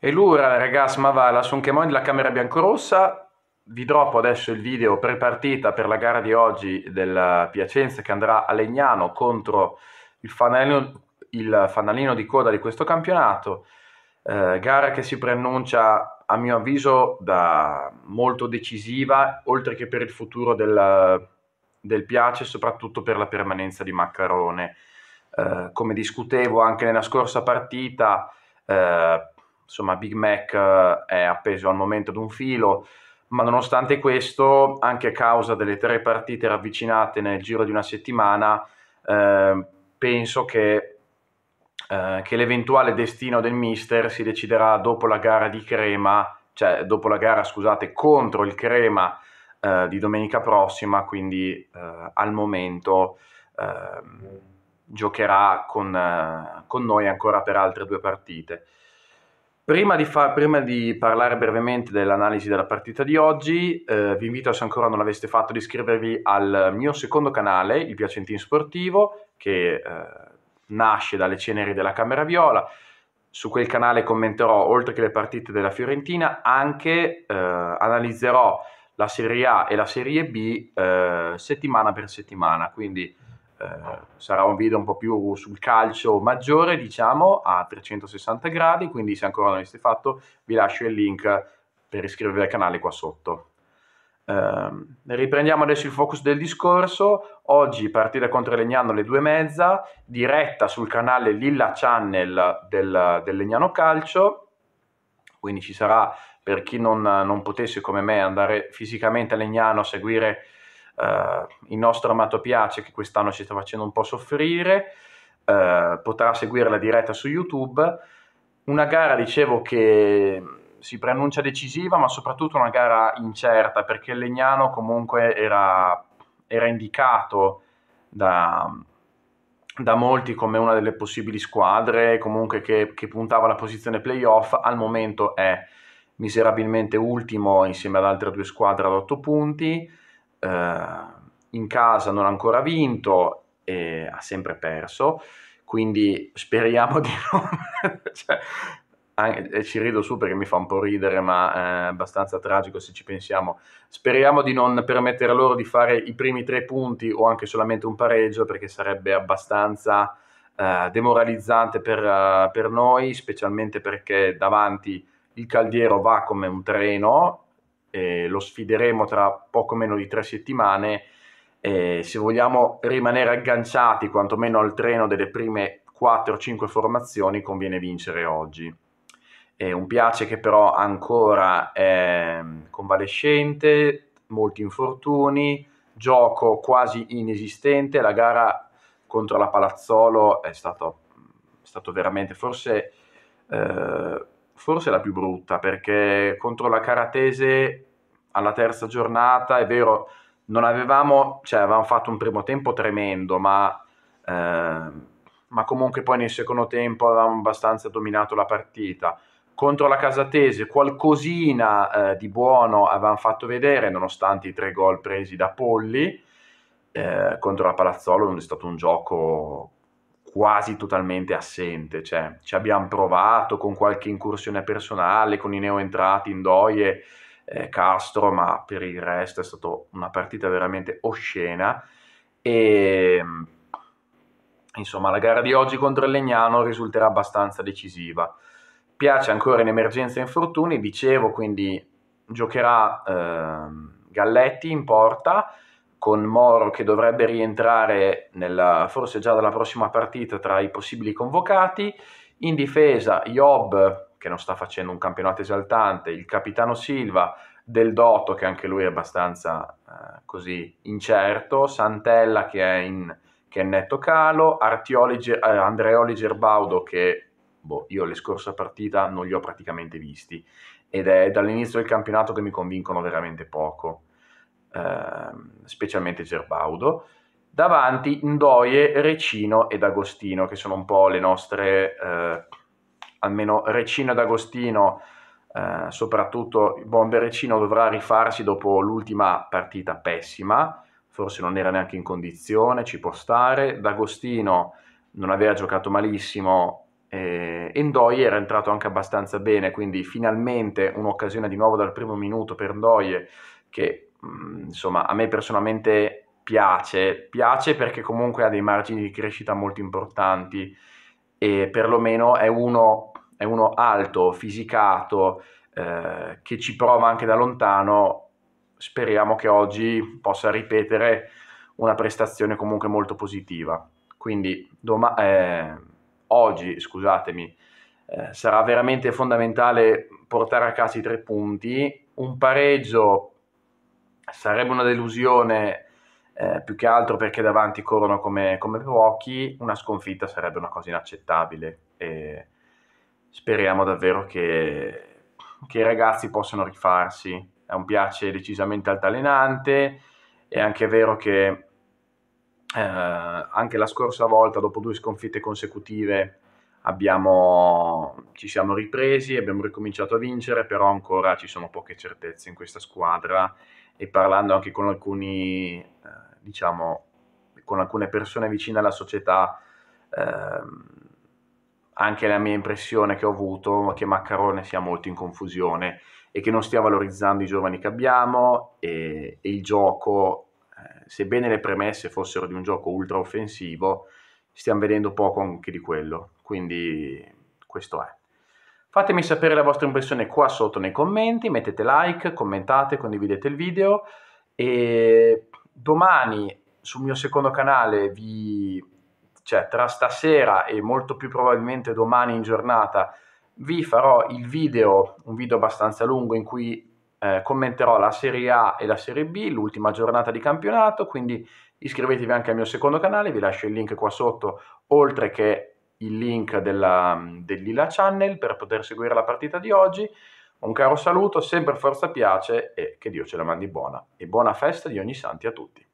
E allora ragazzi, ma va, la son sunchiamo della camera biancorossa. Vi droppo adesso il video prepartita per la gara di oggi della Piacenza che andrà a Legnano contro il fanalino, il fanalino di coda di questo campionato. Eh, gara che si preannuncia, a mio avviso, da molto decisiva, oltre che per il futuro del, del Piace, soprattutto per la permanenza di Maccarone. Eh, come discutevo anche nella scorsa partita, eh, insomma Big Mac eh, è appeso al momento ad un filo, ma nonostante questo, anche a causa delle tre partite ravvicinate nel giro di una settimana, eh, penso che, eh, che, l'eventuale destino del mister si deciderà dopo la gara di Crema, cioè dopo la gara, scusate, contro il Crema eh, di domenica prossima, quindi eh, al momento ehm, giocherà con, eh, con noi ancora per altre due partite. Prima di, fa- prima di, parlare brevemente dell'analisi della partita di oggi, eh, vi invito, se ancora non l'aveste fatto, ad iscrivervi al mio secondo canale, il Piacentin Sportivo, che eh, nasce dalle ceneri della Camera Viola. Su quel canale commenterò, oltre che le partite della Fiorentina, anche eh, analizzerò la Serie A e la Serie B eh, settimana per settimana. Quindi eh, sarà un video un po' più sul calcio maggiore, diciamo, a 360 gradi, quindi se ancora non l'avete fatto vi lascio il link per iscrivervi al canale qua sotto. Eh, riprendiamo adesso il focus del discorso, oggi partita contro Legnano alle due e mezza, diretta sul canale Lilla Channel del, del Legnano Calcio, quindi ci sarà per chi non, non potesse come me andare fisicamente a Legnano a seguire eh, il nostro amato Piace che quest'anno ci sta facendo un po' soffrire, eh, potrà seguire la diretta su YouTube. Una gara, dicevo, che si preannuncia decisiva, ma soprattutto una gara incerta, perché il Legnano comunque era, era indicato da, da molti come una delle possibili squadre comunque che, che, puntava alla posizione playoff, al momento è miserabilmente ultimo insieme ad altre due squadre ad otto punti eh, in casa non ha ancora vinto e ha sempre perso, quindi speriamo di non... cioè, anche, ci rido su perché mi fa un po' ridere, ma è eh, abbastanza tragico se ci pensiamo. Speriamo di non permettere loro di fare i primi tre punti o anche solamente un pareggio, perché sarebbe abbastanza eh, demoralizzante per, eh, per noi, specialmente perché davanti il caldiero va come un treno eh, lo sfideremo tra poco meno di tre settimane. Eh, se vogliamo rimanere agganciati quantomeno al treno delle prime 4-5 formazioni, conviene vincere oggi. È un Piace che però ancora è convalescente, molti infortuni, gioco quasi inesistente, la gara contro la Palazzolo è stato, è stato veramente forse... Eh, forse la più brutta, perché contro la Caratese alla terza giornata, è vero, non avevamo, cioè avevamo fatto un primo tempo tremendo, ma, eh, ma comunque poi nel secondo tempo avevamo abbastanza dominato la partita. Contro la Casatese qualcosina eh, di buono avevamo fatto vedere, nonostante i tre gol presi da Polli, eh, contro la Palazzolo è stato un gioco quasi totalmente assente, cioè ci abbiamo provato con qualche incursione personale, con i neo entrati in Doie, eh, Castro, ma per il resto è stata una partita veramente oscena e ehm, insomma la gara di oggi contro il Legnano risulterà abbastanza decisiva. Piace ancora in emergenza infortuni, dicevo quindi giocherà eh, Galletti in porta, con Moro che dovrebbe rientrare nella, forse già dalla prossima partita tra i possibili convocati, in difesa Job che non sta facendo un campionato esaltante, il capitano Silva, Del Dotto che anche lui è abbastanza eh, così incerto, Santella che è in, che è netto calo, Artioli, eh, Andreoli Gerbaudo che boh, io le scorsa partita non li ho praticamente visti ed è dall'inizio del campionato che mi convincono veramente poco. Ehm, specialmente Gerbaudo, davanti Ndoye, Recino ed Agostino, che sono un po' le nostre, eh, almeno Recino ed Agostino, eh, soprattutto il bomber Recino dovrà rifarsi dopo l'ultima partita pessima, forse non era neanche in condizione, ci può stare, D'Agostino non aveva giocato malissimo, eh, Ndoye era entrato anche abbastanza bene, quindi finalmente un'occasione di nuovo dal primo minuto per Ndoye che Mm, insomma, a me personalmente piace, piace perché comunque ha dei margini di crescita molto importanti e perlomeno è uno, è uno alto, fisicato, eh, che ci prova anche da lontano, speriamo che oggi possa ripetere una prestazione comunque molto positiva. Quindi doma- eh, oggi, scusatemi, eh, sarà veramente fondamentale portare a casa i tre punti, un pareggio sarebbe una delusione eh, più che altro perché davanti corrono come, come, pochi, una sconfitta sarebbe una cosa inaccettabile e speriamo davvero che, che i ragazzi possano rifarsi. È un piace decisamente altalenante, è anche vero che eh, anche la scorsa volta, dopo due sconfitte consecutive, abbiamo, ci siamo ripresi, abbiamo ricominciato a vincere, però ancora ci sono poche certezze in questa squadra e parlando anche con alcuni, eh, diciamo, con alcune persone vicine alla società, ehm, anche la mia impressione che ho avuto è che Maccarone sia molto in confusione e che non stia valorizzando i giovani che abbiamo e, e il gioco, eh, sebbene le premesse fossero di un gioco ultra offensivo, stiamo vedendo poco anche di quello. Quindi questo è. Fatemi sapere la vostra impressione qua sotto nei commenti, mettete like, commentate, condividete il video e domani sul mio secondo canale vi cioè tra stasera e molto più probabilmente domani in giornata vi farò il video, un video abbastanza lungo in cui eh, commenterò la Serie A e la Serie B, l'ultima giornata di campionato, quindi iscrivetevi anche al mio secondo canale, vi lascio il link qua sotto, oltre che il link della, dell'Ila Channel per poter seguire la partita di oggi. Un caro saluto, sempre forza piace e che Dio ce la mandi buona e buona festa di ogni santi a tutti.